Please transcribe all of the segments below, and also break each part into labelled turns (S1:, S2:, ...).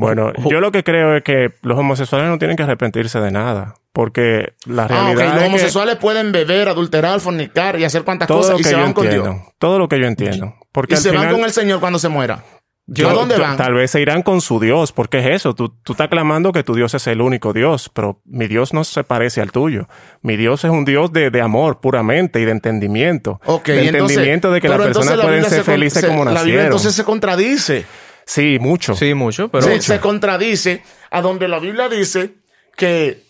S1: Bueno, oh. yo lo que creo es que los homosexuales no tienen que arrepentirse de nada. Porque la ah, realidad. Los homosexuales
S2: pueden beber, adulterar, fornicar y hacer cuantas cosas y se van con
S1: Todo lo que yo entiendo. Porque y se van con el
S2: Señor cuando se muera. ¿A dónde van? tal
S1: vez se irán con su Dios, porque es eso. Tú, estás clamando que tu Dios es el único Dios, pero mi Dios no se parece al tuyo. Mi Dios es un Dios de, amor puramente y de entendimiento. de entendimiento de que las personas pueden ser felices como nacieron. entonces se contradice. Sí, mucho. Sí, mucho, pero. Se
S2: contradice a donde la Biblia dice que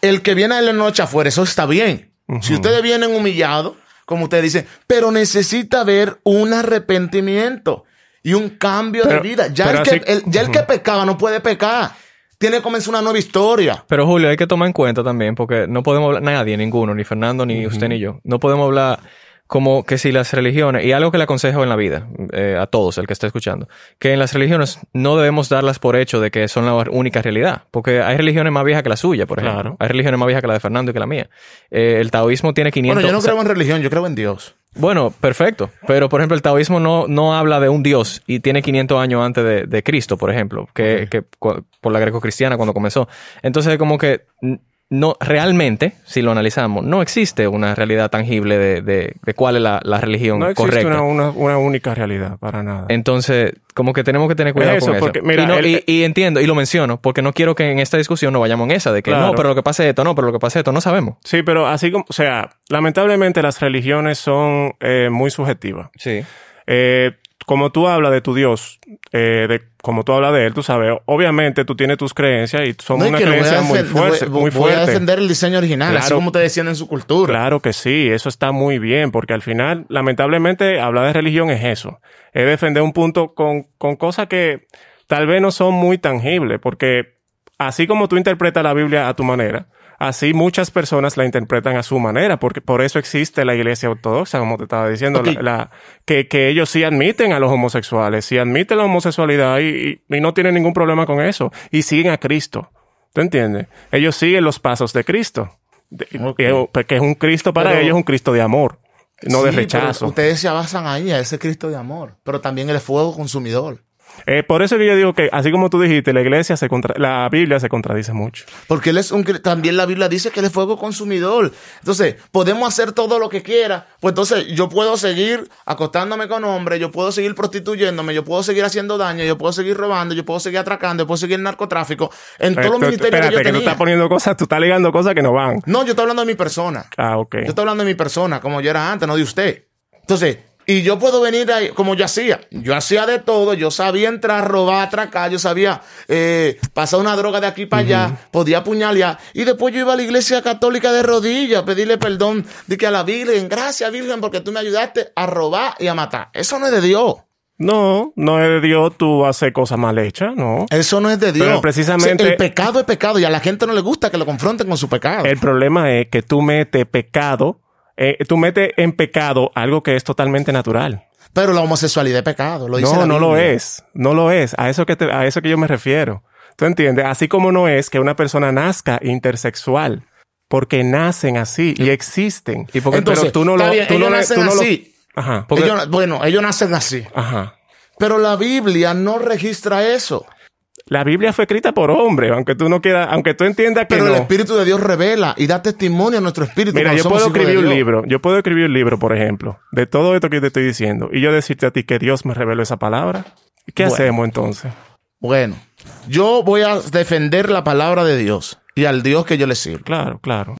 S2: el que viene a la noche afuera, eso está bien. Si ustedes vienen humillados, como ustedes dicen, pero necesita haber un arrepentimiento y un cambio de vida. Ya, el, que, pecaba no puede pecar tiene que comenzar una nueva historia.
S3: Pero Julio, hay que tomar en cuenta también, porque no podemos hablar, nadie, ninguno, ni Fernando, ni usted, ni yo, no podemos hablar como que si las religiones, y algo que le aconsejo en la vida, eh, a todos, el que está escuchando, que en las religiones no debemos darlas por hecho de que son la única realidad, porque hay religiones más viejas que la suya, por ejemplo. Hay religiones más viejas que la de Fernando y que la mía. Eh, el taoísmo tiene 500... Bueno, yo no creo en religión, yo creo en Dios. Bueno, perfecto. Pero, por ejemplo, el taoísmo no, no habla de un dios y tiene 500 años antes de, Cristo, por ejemplo, que, que por la greco-cristiana cuando comenzó. Entonces, como que no, realmente, si lo analizamos, no existe una realidad tangible de, cuál es la, religión correcta. No
S1: existe Una, única realidad,
S3: para nada. Entonces, como que tenemos que tener cuidado con porque, eso. y, entiendo, y lo menciono, porque no quiero que en esta discusión no vayamos en esa, de que no, pero lo que pasa es esto, no, pero lo que pasa es esto, no sabemos. Sí, pero así como, o sea, lamentablemente las religiones son eh, muy subjetivas.
S1: Sí. Eh, como tú hablas de tu Dios, eh, de como tú hablas de él, tú sabes, obviamente tú tienes tus creencias y son una creencia muy, fuerte, voy, a defender
S2: el diseño original, así como
S1: te decían en su cultura. Claro que sí, eso está muy bien, porque al final, lamentablemente, hablar de religión es eso. Es defender un punto con, con cosas que tal vez no son muy tangibles, porque así como tú interpretas la Biblia a tu manera, así muchas personas la interpretan a su manera, porque por eso existe la iglesia ortodoxa, como te estaba diciendo, que, ellos sí admiten a los homosexuales, sí admiten la homosexualidad y, no tienen ningún problema con eso, y siguen a Cristo. ¿Te entiendes? Ellos siguen los pasos de Cristo. Porque pues, que, es un Cristo para ellos, un Cristo de amor, no de rechazo.
S2: ustedes se basan ahí, a ese Cristo de amor, pero también el fuego consumidor.
S1: Eh, por eso que yo digo que, así como tú dijiste,
S2: la iglesia se la Biblia se contradice mucho. Porque él es un, también la Biblia dice que él es fuego consumidor. Entonces, podemos hacer todo lo que quiera. Pues entonces, yo puedo seguir acostándome con hombres, yo puedo seguir prostituyéndome, yo puedo seguir haciendo daño, yo puedo seguir robando, yo puedo seguir atracando, yo puedo seguir narcotráfico. En todos los ministerios que yo tenía. que tú estás poniendo cosas, tú estás ligando cosas que no van. No, yo estoy hablando de mi persona. Ah, ok. Yo estoy hablando de mi persona, como yo era antes, no de usted. Entonces, y yo puedo venir ahí, como yo hacía. Yo hacía de todo. Yo sabía entrar, robar, atracar. Yo sabía eh, pasar una droga de aquí para allá. Podía apuñalar. Y después yo iba a la iglesia católica de rodillas pedirle perdón de que a la Virgen. Gracias, Virgen, porque tú me ayudaste a robar y a matar. Eso no es de Dios. No,
S1: no es de Dios tú haces cosas mal hechas, no. Eso
S2: no es de Dios. Pero precisamente. el pecado es pecado y a la gente no le gusta que lo confronten con su pecado. El problema
S1: es que tú metes pecado eh, tú metes en pecado algo que es totalmente natural.
S2: Pero la homosexualidad es pecado, lo dice No, no lo es,
S1: no lo es. A eso que a eso que yo me refiero. ¿Tú entiendes? Así como no es que una persona nazca intersexual, porque nacen así y existen. Y porque, pero tú no lo, tú no, nacen así. ajá,
S2: bueno, ellos nacen así. Ajá. Pero la Biblia no registra eso la Biblia fue escrita por hombres, aunque tú no quieras, aunque tú entiendas que Pero el Espíritu de Dios revela y da testimonio a nuestro Espíritu. Mira, yo puedo escribir un
S1: libro, yo puedo escribir un libro, por ejemplo, de todo esto que te estoy diciendo, y yo decirte a ti que Dios me reveló esa palabra. ¿Qué hacemos entonces? Bueno, yo voy a defender la palabra de Dios y al Dios que yo le sirvo. Claro, claro.